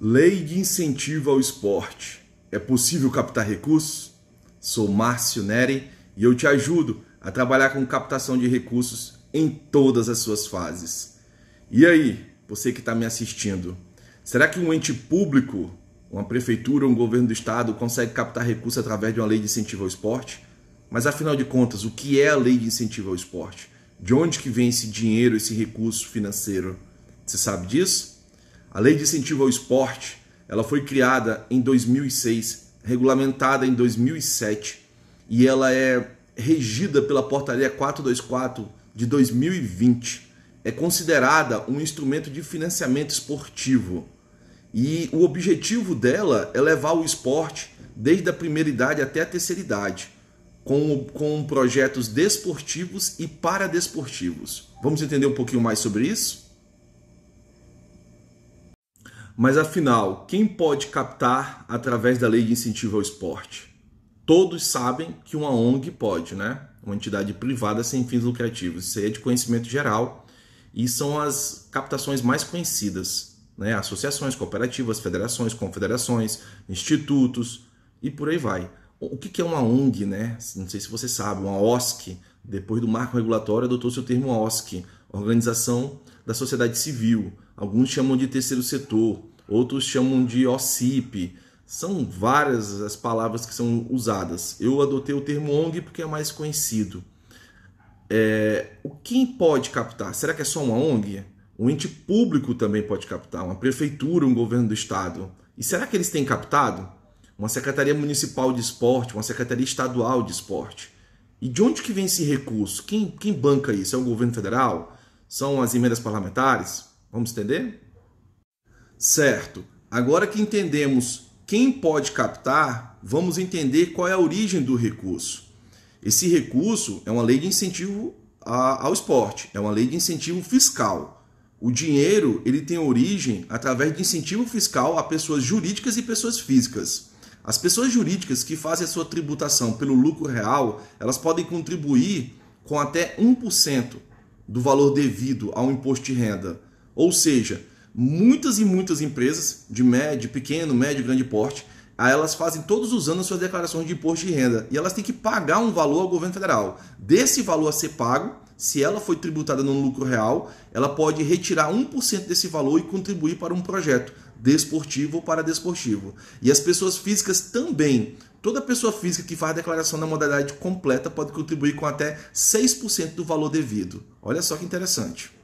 Lei de incentivo ao esporte. É possível captar recursos? Sou Márcio Neri e eu te ajudo a trabalhar com captação de recursos em todas as suas fases. E aí, você que está me assistindo, será que um ente público, uma prefeitura, um governo do estado consegue captar recursos através de uma lei de incentivo ao esporte? Mas afinal de contas, o que é a lei de incentivo ao esporte? De onde que vem esse dinheiro, esse recurso financeiro? Você sabe disso? A Lei de Incentivo ao Esporte, ela foi criada em 2006, regulamentada em 2007 e ela é regida pela Portaria 424 de 2020. É considerada um instrumento de financiamento esportivo. E o objetivo dela é levar o esporte desde a primeira idade até a terceira idade, com, com projetos desportivos e paradesportivos. Vamos entender um pouquinho mais sobre isso? Mas afinal, quem pode captar através da lei de incentivo ao esporte? Todos sabem que uma ONG pode, né? Uma entidade privada sem fins lucrativos. Isso aí é de conhecimento geral e são as captações mais conhecidas, né? Associações, cooperativas, federações, confederações, institutos e por aí vai. O que é uma ONG, né? Não sei se você sabe, uma OSC. Depois do marco regulatório, adotou-se o termo OSC, Organização da Sociedade Civil alguns chamam de terceiro setor, outros chamam de OCIP. São várias as palavras que são usadas. Eu adotei o termo ONG porque é mais conhecido. É, o quem pode captar? Será que é só uma ONG? Um ente público também pode captar, uma prefeitura, um governo do estado. E será que eles têm captado? Uma secretaria municipal de esporte, uma secretaria estadual de esporte. E de onde que vem esse recurso? Quem, quem banca isso? É o governo federal? São as emendas parlamentares? Vamos entender? Certo. Agora que entendemos quem pode captar, vamos entender qual é a origem do recurso. Esse recurso é uma lei de incentivo ao esporte, é uma lei de incentivo fiscal. O dinheiro ele tem origem através de incentivo fiscal a pessoas jurídicas e pessoas físicas. As pessoas jurídicas que fazem a sua tributação pelo lucro real, elas podem contribuir com até 1% do valor devido ao imposto de renda ou seja, muitas e muitas empresas de médio, pequeno, médio, grande porte, elas fazem todos os anos suas declarações de imposto de renda e elas têm que pagar um valor ao governo federal. Desse valor a ser pago, se ela foi tributada no lucro real, ela pode retirar 1% desse valor e contribuir para um projeto desportivo ou para desportivo. E as pessoas físicas também. Toda pessoa física que faz declaração na modalidade completa pode contribuir com até 6% do valor devido. Olha só que interessante.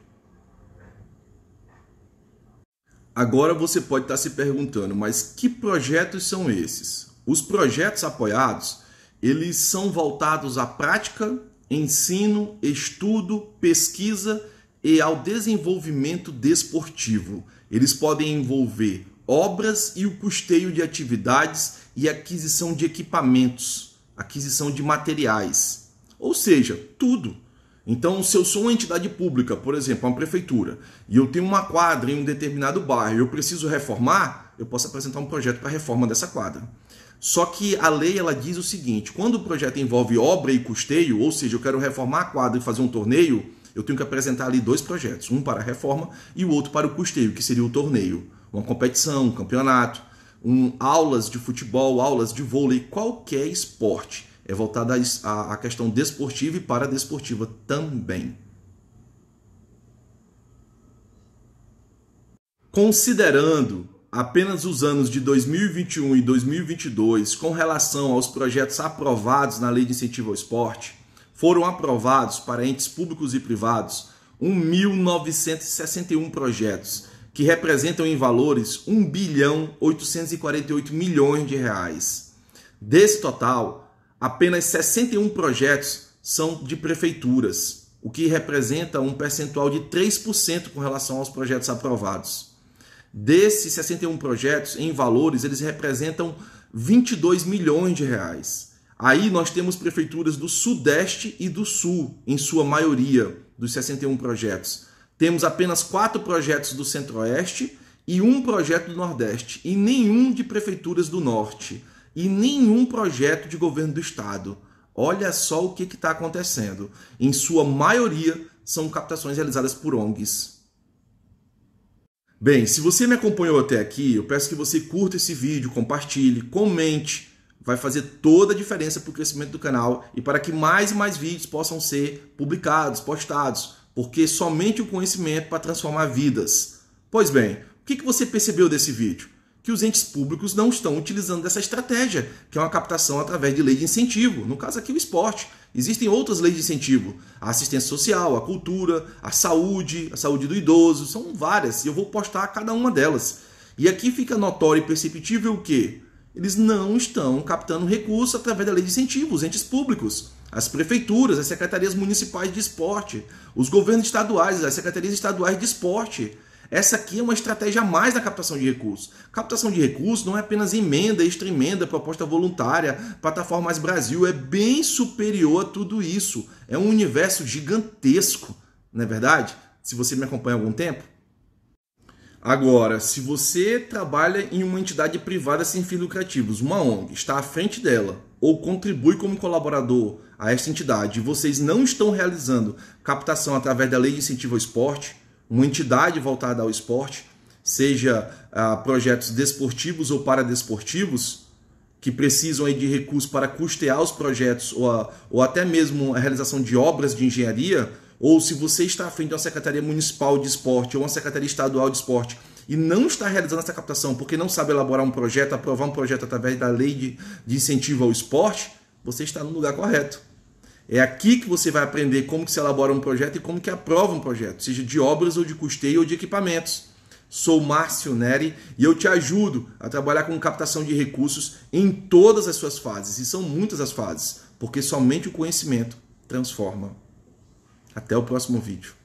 Agora você pode estar se perguntando, mas que projetos são esses? Os projetos apoiados, eles são voltados à prática, ensino, estudo, pesquisa e ao desenvolvimento desportivo. Eles podem envolver obras e o custeio de atividades e aquisição de equipamentos, aquisição de materiais. Ou seja, tudo então, se eu sou uma entidade pública, por exemplo, uma prefeitura, e eu tenho uma quadra em um determinado bairro e eu preciso reformar, eu posso apresentar um projeto para reforma dessa quadra. Só que a lei ela diz o seguinte: quando o projeto envolve obra e custeio, ou seja, eu quero reformar a quadra e fazer um torneio, eu tenho que apresentar ali dois projetos, um para a reforma e o outro para o custeio, que seria o torneio, uma competição, um campeonato, um, aulas de futebol, aulas de vôlei, qualquer esporte é voltada à questão desportiva e paradesportiva também. Considerando apenas os anos de 2021 e 2022 com relação aos projetos aprovados na Lei de Incentivo ao Esporte, foram aprovados para entes públicos e privados 1.961 projetos, que representam em valores 1 bilhão 848 milhões de reais. Desse total, apenas 61 projetos são de prefeituras, o que representa um percentual de 3% com relação aos projetos aprovados. Desses 61 projetos, em valores, eles representam 22 milhões de reais. Aí nós temos prefeituras do Sudeste e do Sul, em sua maioria dos 61 projetos. Temos apenas quatro projetos do Centro-Oeste e um projeto do Nordeste, e nenhum de prefeituras do Norte e nenhum projeto de governo do Estado. Olha só o que está acontecendo. Em sua maioria, são captações realizadas por ONGs. Bem, se você me acompanhou até aqui, eu peço que você curta esse vídeo, compartilhe, comente. Vai fazer toda a diferença para o crescimento do canal e para que mais e mais vídeos possam ser publicados, postados, porque somente o conhecimento para transformar vidas. Pois bem, o que você percebeu desse vídeo? que os entes públicos não estão utilizando dessa estratégia, que é uma captação através de lei de incentivo. No caso aqui, o esporte. Existem outras leis de incentivo: a assistência social, a cultura, a saúde, a saúde do idoso, são várias, e eu vou postar cada uma delas. E aqui fica notório e perceptível que eles não estão captando recursos através da lei de incentivo, os entes públicos, as prefeituras, as secretarias municipais de esporte, os governos estaduais, as secretarias estaduais de esporte. Essa aqui é uma estratégia a mais na captação de recursos. Captação de recursos não é apenas emenda, extra emenda, proposta voluntária, plataformas Brasil, é bem superior a tudo isso. É um universo gigantesco, não é verdade? Se você me acompanha há algum tempo. Agora, se você trabalha em uma entidade privada sem fins lucrativos, uma ONG, está à frente dela ou contribui como colaborador a esta entidade e vocês não estão realizando captação através da lei de incentivo ao esporte, uma entidade voltada ao esporte, seja a ah, projetos desportivos ou paradesportivos, que precisam aí de recursos para custear os projetos ou, a, ou até mesmo a realização de obras de engenharia, ou se você está à frente de uma Secretaria Municipal de Esporte ou uma Secretaria Estadual de Esporte e não está realizando essa captação porque não sabe elaborar um projeto, aprovar um projeto através da lei de, de incentivo ao esporte, você está no lugar correto. É aqui que você vai aprender como que se elabora um projeto e como que aprova um projeto, seja de obras ou de custeio ou de equipamentos. Sou Márcio Neri e eu te ajudo a trabalhar com captação de recursos em todas as suas fases, e são muitas as fases, porque somente o conhecimento transforma. Até o próximo vídeo.